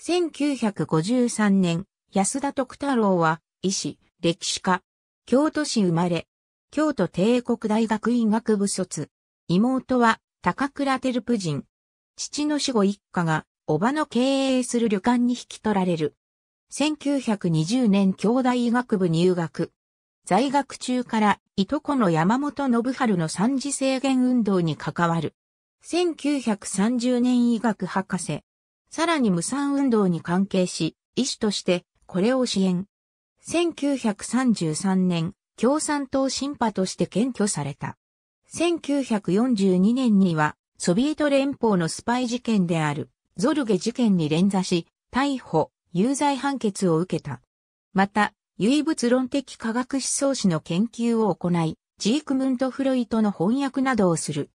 1953年、安田徳太郎は、医師、歴史家、京都市生まれ、京都帝国大学医学部卒。妹は、高倉テルプ人。父の死後一家が、おばの経営する旅館に引き取られる。1920年京大医学部入学。在学中から、いとこの山本信春の三次制限運動に関わる。1930年医学博士、さらに無産運動に関係し、医師としてこれを支援。1933年、共産党審判として検挙された。1942年には、ソビエト連邦のスパイ事件である、ゾルゲ事件に連座し、逮捕、有罪判決を受けた。また、唯物論的科学思想史の研究を行い、ジークムント・フロイトの翻訳などをする。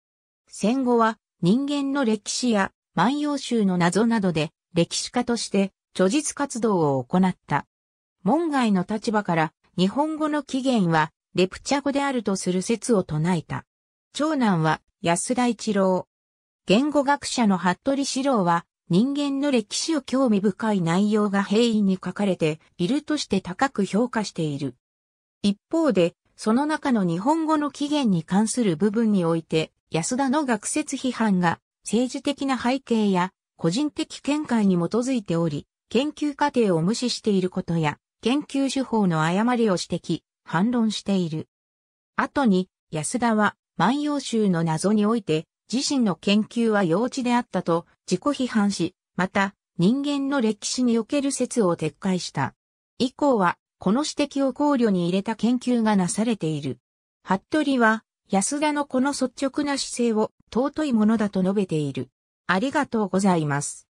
戦後は人間の歴史や万葉集の謎などで歴史家として著述活動を行った。門外の立場から日本語の起源はレプチャ語であるとする説を唱えた。長男は安田一郎。言語学者の服部四郎は人間の歴史を興味深い内容が平易に書かれているとして高く評価している。一方で、その中の日本語の起源に関する部分において、安田の学説批判が政治的な背景や個人的見解に基づいており、研究過程を無視していることや、研究手法の誤りを指摘、反論している。後に、安田は、万葉集の謎において、自身の研究は幼稚であったと自己批判し、また、人間の歴史における説を撤回した。以降は、この指摘を考慮に入れた研究がなされている。服部は、安田のこの率直な姿勢を尊いものだと述べている。ありがとうございます。